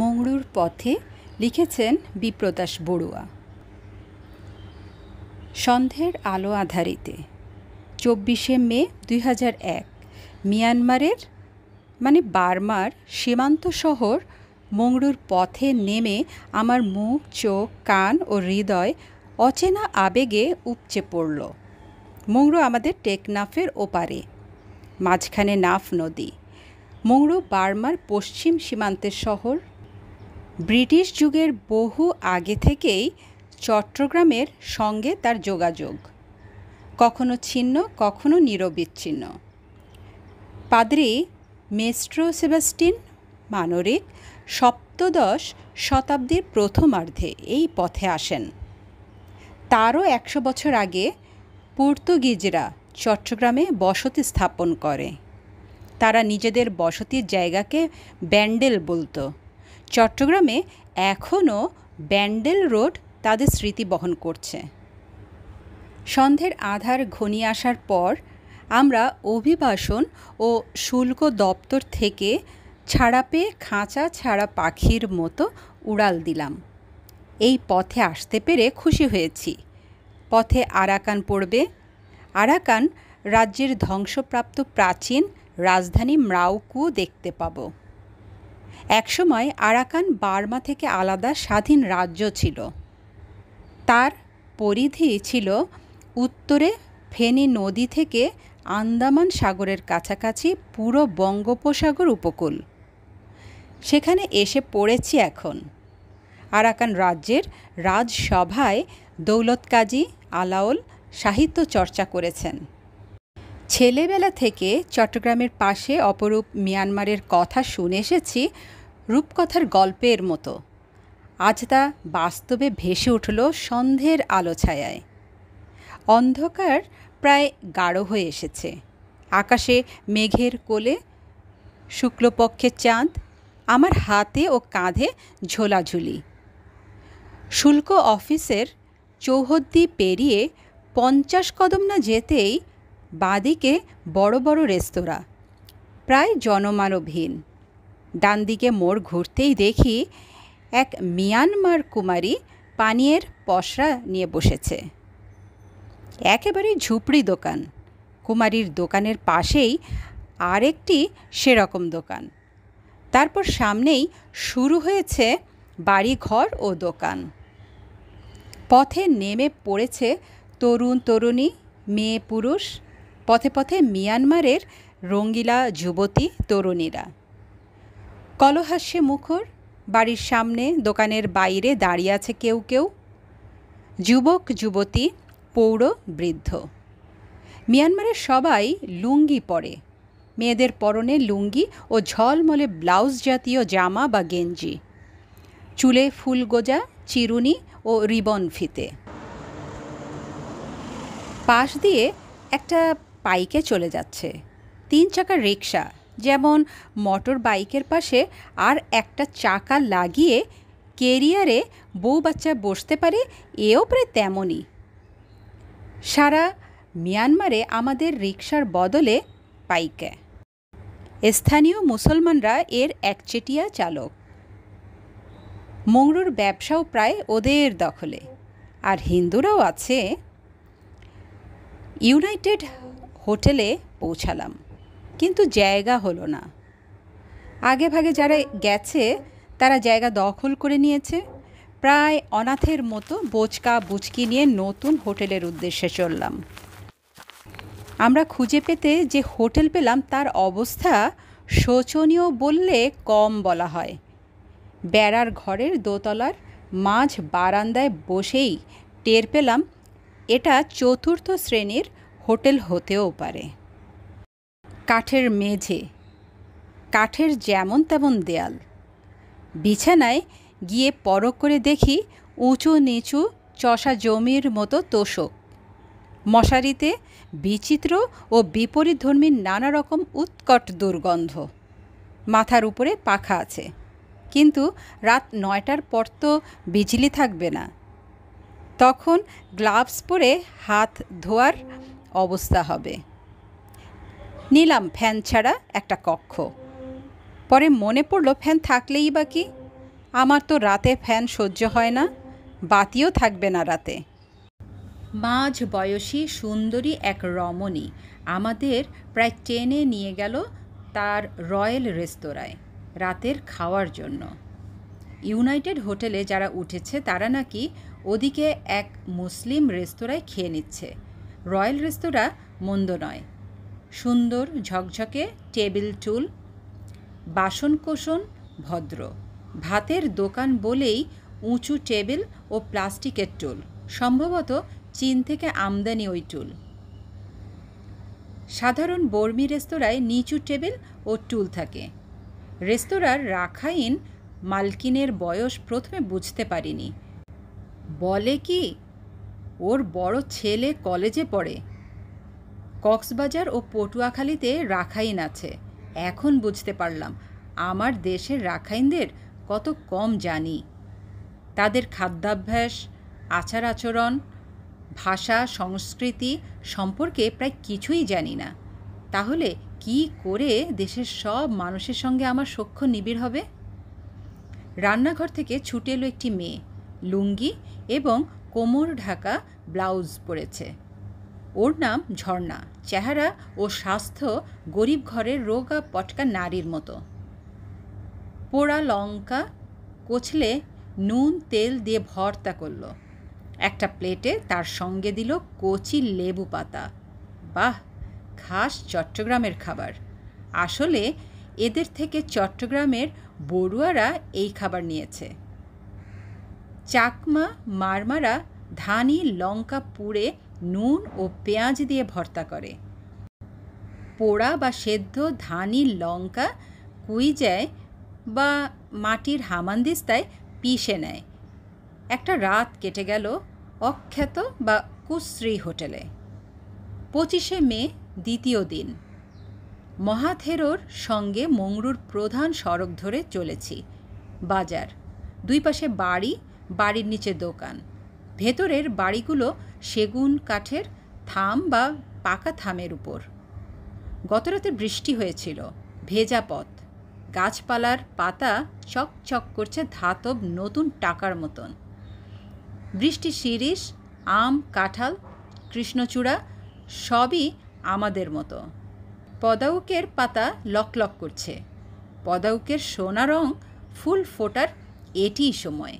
মংরুর পথে লিখেছেন বিপ্রদাস বড়ুয়া সন্ধ্যের আলো আধারিতে চব্বিশে মে দুই এক মিয়ানমারের মানে বার্মার সীমান্ত শহর মংরুর পথে নেমে আমার মুখ চোখ কান ও হৃদয় অচেনা আবেগে উপচে পড়ল মংরু আমাদের টেকনাফের ওপারে মাঝখানে নাফ নদী মংরু বার্মার পশ্চিম সীমান্তের শহর ব্রিটিশ যুগের বহু আগে থেকেই চট্টগ্রামের সঙ্গে তার যোগাযোগ কখনো ছিন্ন কখনো নিরবিচ্ছিন্ন পাদ্রি মেস্ট্রো সেবাস্টিন মানরিক সপ্তদশ শতাব্দীর প্রথমার্ধে এই পথে আসেন তারও একশো বছর আগে পর্তুগিজরা চট্টগ্রামে বসতি স্থাপন করে তারা নিজেদের বসতির জায়গাকে ব্যান্ডেল বলতো চট্টগ্রামে এখনও ব্যান্ডেল রোড তাদের স্মৃতি বহন করছে সন্ধের আধার ঘনিয়ে আসার পর আমরা অভিবাসন ও শুল্ক দপ্তর থেকে ছাড়া পেয়ে খাঁচা ছাড়া পাখির মতো উড়াল দিলাম এই পথে আসতে পেরে খুশি হয়েছি পথে আরাকান পড়বে আরাকান রাজ্যের ধ্বংসপ্রাপ্ত প্রাচীন রাজধানী ম্রাউকু দেখতে পাবো একসময় আরাকান বার্মা থেকে আলাদা স্বাধীন রাজ্য ছিল তার পরিধি ছিল উত্তরে ফেনী নদী থেকে আন্দামান সাগরের কাছাকাছি পুরো বঙ্গোপসাগর উপকূল সেখানে এসে পড়েছি এখন আরাকান রাজ্যের রাজসভায় দৌলত কাজী আলাওল সাহিত্য চর্চা করেছেন ছেলেবেলা থেকে চট্টগ্রামের পাশে অপরূপ মিয়ানমারের কথা শুনে এসেছি রূপকথার গল্পের মতো আজ তা বাস্তবে ভেসে উঠল সন্ধের আলো ছায়ায় অন্ধকার প্রায় গাঢ় হয়ে এসেছে আকাশে মেঘের কোলে শুক্লপক্ষের চাঁদ আমার হাতে ও কাঁধে ঝোলাঝুলি শুল্ক অফিসের চৌহদ্দি পেরিয়ে পঞ্চাশ কদম না যেতেই বাদিকে বড় বড় রেস্তোরাঁ প্রায় জনমানবহীন ডান দিকে মোড় ঘুরতেই দেখি এক মিয়ানমার কুমারী পানীয়ের পসরা নিয়ে বসেছে একেবারে ঝুপড়ি দোকান কুমারীর দোকানের পাশেই আরেকটি সেরকম দোকান তারপর সামনেই শুরু হয়েছে বাড়িঘর ও দোকান পথে নেমে পড়েছে তরুণ তরুণী মেয়ে পুরুষ পথে পথে মিয়ানমারের রঙ্গিলা যুবতী তরুণীরা কলহাস্যে মুখর বাড়ির সামনে দোকানের বাইরে দাঁড়িয়ে আছে কেউ কেউ যুবক যুবতী পৌর বৃদ্ধ মিয়ানমারের সবাই লুঙ্গি পরে মেয়েদের পরনে লুঙ্গি ও ঝলমলে ব্লাউজ জাতীয় জামা বা গেঞ্জি চুলে ফুল গোজা চিরুনি ও রিবন ফিতে পাশ দিয়ে একটা পাইকে চলে যাচ্ছে তিন চাকার রিক্সা যেমন মোটর বাইকের পাশে আর একটা চাকা লাগিয়ে কেরিয়ারে বউ বাচ্চা বসতে পারে এও প্রায় তেমনই সারা মিয়ানমারে আমাদের রিক্সার বদলে পাইকে স্থানীয় মুসলমানরা এর একচেটিয়া চালক মংরুর ব্যবসাও প্রায় ওদের দখলে আর হিন্দুরাও আছে ইউনাইটেড হোটেলে পৌঁছালাম কিন্তু জায়গা হলো না আগে ভাগে যারা গেছে তারা জায়গা দখল করে নিয়েছে প্রায় অনাথের মতো বোচকা বুচকি নিয়ে নতুন হোটেলের উদ্দেশ্যে চললাম আমরা খুঁজে পেতে যে হোটেল পেলাম তার অবস্থা শোচনীয় বললে কম বলা হয় বেড়ার ঘরের দোতলার মাঝ বারান্দায় বসেই টের পেলাম এটা চতুর্থ শ্রেণীর হোটেল হতেও পারে কাঠের মেঝে কাঠের যেমন তেমন দেয়াল বিছানায় গিয়ে পরক করে দেখি উঁচু নিচু চষা জমির মতো তোষক মশারিতে বিচিত্র ও বিপরীত ধর্মীর নানা রকম উৎকট দুর্গন্ধ মাথার উপরে পাখা আছে কিন্তু রাত নয়টার পর তো বিজলি থাকবে না তখন গ্লাভস পরে হাত ধোয়ার অবস্থা হবে নিলাম ফ্যান ছাড়া একটা কক্ষ পরে মনে পড়ল ফ্যান থাকলেই বা কি আমার তো রাতে ফ্যান সহ্য হয় না বাতিও থাকবে না রাতে মাঝ বয়সী সুন্দরী এক রমণী আমাদের প্রায় টেনে নিয়ে গেল তার রয়্যাল রেস্তোরাঁয় রাতের খাওয়ার জন্য ইউনাইটেড হোটেলে যারা উঠেছে তারা নাকি ওদিকে এক মুসলিম রেস্তোরাঁয় খেয়ে নিচ্ছে রয়্যাল রেস্তোরাঁ মন্দ নয় সুন্দর ঝকঝকে টেবিল টুল বাসনকোসন ভদ্র ভাতের দোকান বলেই উঁচু টেবিল ও প্লাস্টিকের টুল সম্ভবত চীন থেকে আমদানি ওই টুল সাধারণ বর্মী রেস্তোরাঁয় নিচু টেবিল ও টুল থাকে রেস্তোরাঁর রাখাইন মালকিনের বয়স প্রথমে বুঝতে পারিনি বলে কি ওর বড় ছেলে কলেজে পড়ে কক্সবাজার ও পটুয়াখালীতে রাখাইন আছে এখন বুঝতে পারলাম আমার দেশের রাখাইনদের কত কম জানি তাদের খাদ্যাভ্যাস আচার আচরণ ভাষা সংস্কৃতি সম্পর্কে প্রায় কিছুই জানি না তাহলে কি করে দেশের সব মানুষের সঙ্গে আমার সখ্য নিবিড় হবে রান্নাঘর থেকে ছুটে এলো একটি মেয়ে লুঙ্গি এবং কোমর ঢাকা ব্লাউজ পরেছে ওর নাম ঝর্ণা চেহারা ও স্বাস্থ্য গরিব ঘরের রোগা পটকা নারীর মতো পোড়া লঙ্কা কোচলে নুন তেল দিয়ে ভর্তা করল একটা প্লেটে তার সঙ্গে দিল কচি লেবু পাতা বাহ খাস চট্টগ্রামের খাবার আসলে এদের থেকে চট্টগ্রামের বড়ুয়ারা এই খাবার নিয়েছে চাকমা মারমারা ধানি লঙ্কা পুড়ে নুন ও পেঁয়াজ দিয়ে ভর্তা করে পোড়া বা সেদ্ধ ধানি লঙ্কা কুইজায় বা মাটির হামানদিস্তায় পিষে নেয় একটা রাত কেটে গেল অখ্যাত বা কুশ্রী হোটেলে পঁচিশে মে দ্বিতীয় দিন মহাথেরোর সঙ্গে মংরুর প্রধান সড়ক ধরে চলেছি বাজার দুই পাশে বাড়ি বাড়ির নিচে দোকান ভেতরের বাড়িগুলো সেগুন কাঠের থাম বা পাকা থামের উপর গতরাতে বৃষ্টি হয়েছিল ভেজা পথ গাছপালার পাতা চকচক করছে ধাতব নতুন টাকার মতন বৃষ্টি শিরিষ আম কাঁঠাল কৃষ্ণচূড়া সবই আমাদের মতো পদাউকের পাতা লকলক করছে পদাউকের সোনা রং ফুল ফোটার এটিই সময়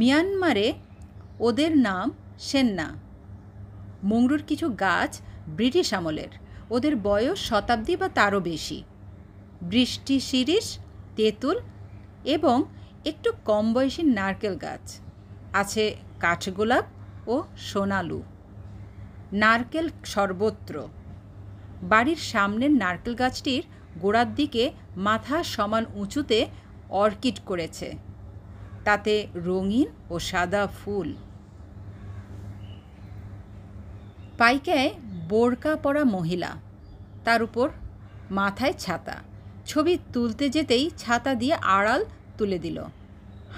মিয়ানমারে ওদের নাম সেন্না মংরুর কিছু গাছ ব্রিটিশ আমলের ওদের বয়স শতাব্দী বা তারও বেশি বৃষ্টি শিরিষ তেঁতুল এবং একটু কম বয়সী নারকেল গাছ আছে কাঠগোলাপ ও সোনালু নারকেল সর্বত্র বাড়ির সামনের নারকেল গাছটির গোড়ার দিকে মাথা সমান উঁচুতে অর্কিড করেছে তাতে রঙিন ও সাদা ফুল পাইকায় বোরকা পরা মহিলা তার উপর মাথায় ছাতা ছবি তুলতে যেতেই ছাতা দিয়ে আড়াল তুলে দিল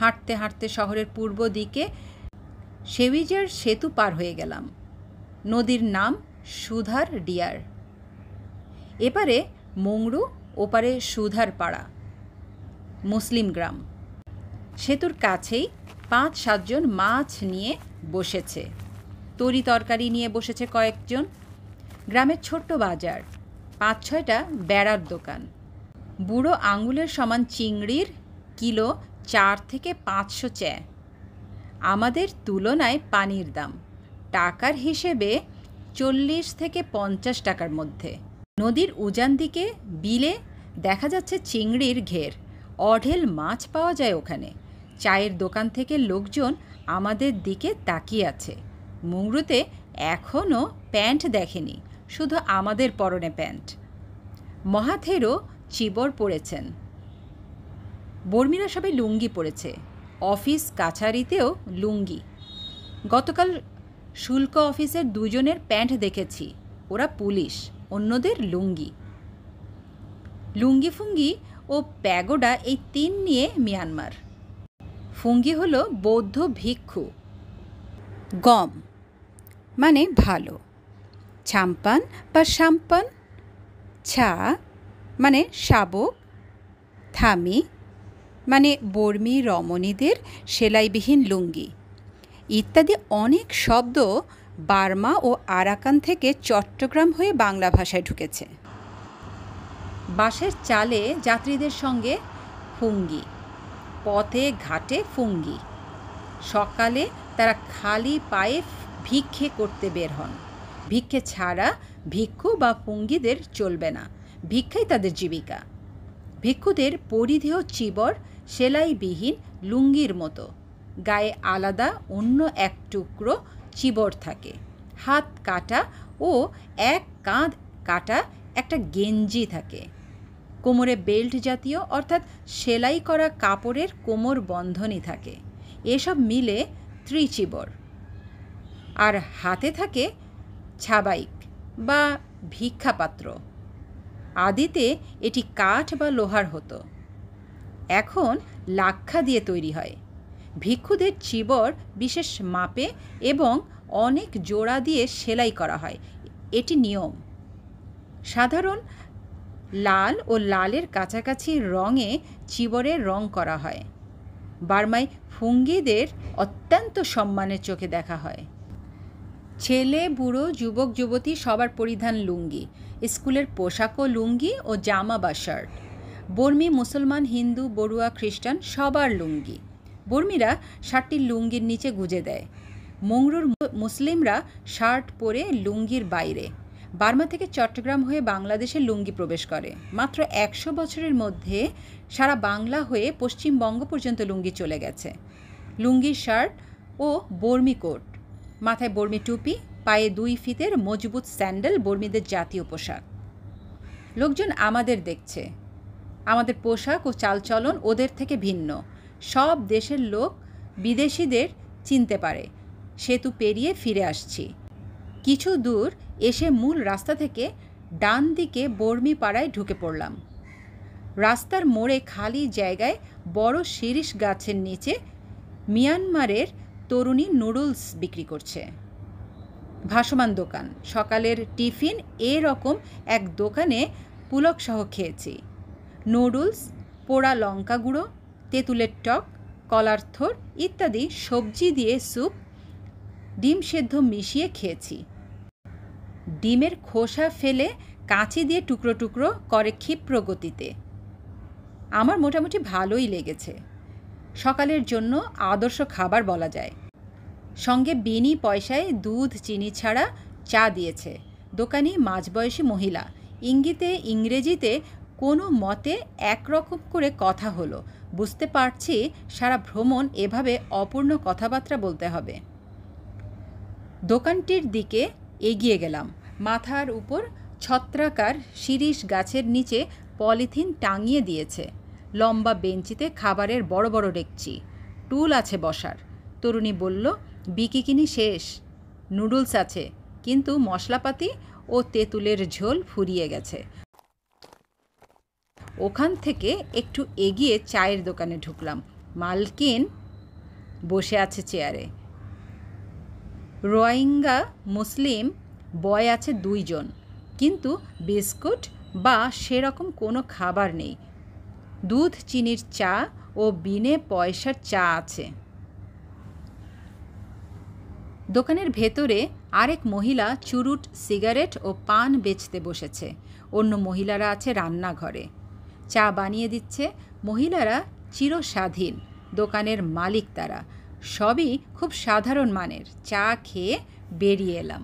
হাঁটতে হাঁটতে শহরের পূর্ব দিকে সেভিজের সেতু পার হয়ে গেলাম নদীর নাম সুধার ডিয়ার এপারে মংরু ওপারে সুধার পাড়া মুসলিম গ্রাম সেতুর কাছেই পাঁচ সাতজন মাছ নিয়ে বসেছে তরি তরকারি নিয়ে বসেছে কয়েকজন গ্রামের ছোট্ট বাজার পাঁচ ছয়টা বেড়ার দোকান বুড়ো আঙুলের সমান চিংড়ির কিলো চার থেকে পাঁচশো চ্যা আমাদের তুলনায় পানির দাম টাকার হিসেবে চল্লিশ থেকে পঞ্চাশ টাকার মধ্যে নদীর উজান দিকে বিলে দেখা যাচ্ছে চিংড়ির ঘের অঢেল মাছ পাওয়া যায় ওখানে চায়ের দোকান থেকে লোকজন আমাদের দিকে তাকিয়ে আছে মুংরুতে এখনও প্যান্ট দেখেনি শুধু আমাদের পরনে প্যান্ট মহাথেরও চিবর পড়েছেন বর্মীরা সবাই লুঙ্গি পড়েছে অফিস কাছারিতেও লুঙ্গি গতকাল শুল্ক অফিসের দুজনের প্যান্ট দেখেছি ওরা পুলিশ অন্যদের লুঙ্গি লুঙ্গি ফুঙ্গি ও প্যাগোডা এই তিন নিয়ে মিয়ানমার ফুঙ্গি হল বৌদ্ধ ভিক্ষু গম মানে ভালো ছাম্পান বা সাম্পান ছা মানে শাবক থামি মানে বর্মী রমণীদের সেলাইবিহীন লুঙ্গি ইত্যাদি অনেক শব্দ বার্মা ও আরাকান থেকে চট্টগ্রাম হয়ে বাংলা ভাষায় ঢুকেছে বাসের চালে যাত্রীদের সঙ্গে ফুঙ্গি পথে ঘাটে ফুঙ্গি সকালে তারা খালি পায়ে ভিক্ষে করতে বের হন ভিক্ষে ছাড়া ভিক্ষু বা ফুঙ্গিদের চলবে না ভিক্ষাই তাদের জীবিকা ভিক্ষুদের পরিধেয় চিবর সেলাইবিহীন লুঙ্গির মতো গায়ে আলাদা অন্য এক টুকরো চিবর থাকে হাত কাটা ও এক কাঁধ কাটা একটা গেঞ্জি থাকে কোমরে বেল্ট জাতীয় অর্থাৎ সেলাই করা কাপড়ের কোমর বন্ধনী থাকে এসব মিলে ত্রিচিবর আর হাতে থাকে ছাবাইক বা ভিক্ষাপাত্র আদিতে এটি কাঠ বা লোহার হতো এখন লাক্ষা দিয়ে তৈরি হয় ভিক্ষুদের চিবর বিশেষ মাপে এবং অনেক জোড়া দিয়ে সেলাই করা হয় এটি নিয়ম সাধারণ লাল ও লালের কাছাকাছি রঙে চিবরে রং করা হয় বার্মায় ফুঙ্গিদের অত্যন্ত সম্মানের চোখে দেখা হয় ছেলে বুড়ো যুবক যুবতী সবার পরিধান লুঙ্গি স্কুলের পোশাকও লুঙ্গি ও জামা বা শার্ট বর্মী মুসলমান হিন্দু বড়ুয়া খ্রিস্টান সবার লুঙ্গি বর্মীরা শার্টটি লুঙ্গির নিচে গুজে দেয় মংরুর মুসলিমরা শার্ট পরে লুঙ্গির বাইরে বার্মা থেকে চট্টগ্রাম হয়ে বাংলাদেশে লুঙ্গি প্রবেশ করে মাত্র একশো বছরের মধ্যে সারা বাংলা হয়ে পশ্চিমবঙ্গ পর্যন্ত লুঙ্গি চলে গেছে লুঙ্গি শার্ট ও বর্মি কোট মাথায় বর্মি টুপি পায়ে দুই ফিতের মজবুত স্যান্ডেল বর্মীদের জাতীয় পোশাক লোকজন আমাদের দেখছে আমাদের পোশাক ও চালচলন ওদের থেকে ভিন্ন সব দেশের লোক বিদেশিদের চিনতে পারে সেতু পেরিয়ে ফিরে আসছি কিছু দূর এসে মূল রাস্তা থেকে ডান দিকে বর্মি পাড়ায় ঢুকে পড়লাম রাস্তার মোড়ে খালি জায়গায় বড় শিরিষ গাছের নিচে মিয়ানমারের তরুণী নুডলস বিক্রি করছে ভাসমান দোকান সকালের টিফিন এরকম এক দোকানে পুলকসহ খেয়েছি নুডলস পোড়া লঙ্কা গুঁড়ো তেঁতুলের টক কলার থোর ইত্যাদি সবজি দিয়ে স্যুপ ডিম সেদ্ধ মিশিয়ে খেয়েছি ডিমের খোসা ফেলে কাঁচি দিয়ে টুকরো টুকরো করে ক্ষিপ্র গতিতে আমার মোটামুটি ভালোই লেগেছে সকালের জন্য আদর্শ খাবার বলা যায় সঙ্গে বিনি পয়সায় দুধ চিনি ছাড়া চা দিয়েছে দোকানি মাঝবয়সী মহিলা ইঙ্গিতে ইংরেজিতে কোনো মতে একরকম করে কথা হলো বুঝতে পারছি সারা ভ্রমণ এভাবে অপূর্ণ কথাবার্তা বলতে হবে দোকানটির দিকে এগিয়ে গেলাম মাথার উপর ছত্রাকার শিরিষ গাছের নিচে পলিথিন টাঙিয়ে দিয়েছে লম্বা বেঞ্চিতে খাবারের বড় বড় ডেকচি টুল আছে বসার তরুণী বলল বিকিকিনি শেষ নুডলস আছে কিন্তু মশলাপাতি ও তেঁতুলের ঝোল ফুরিয়ে গেছে ওখান থেকে একটু এগিয়ে চায়ের দোকানে ঢুকলাম মালকিন বসে আছে চেয়ারে রোহিঙ্গা মুসলিম বয় আছে দুইজন কিন্তু বিস্কুট বা সেরকম কোনো খাবার নেই দুধ চিনির চা ও বিনে পয়সার চা আছে দোকানের ভেতরে আরেক মহিলা চুরুট সিগারেট ও পান বেচতে বসেছে অন্য মহিলারা আছে রান্নাঘরে চা বানিয়ে দিচ্ছে মহিলারা চিরস্বাধীন দোকানের মালিক তারা সবই খুব সাধারণ মানের চা খেয়ে বেরিয়ে এলাম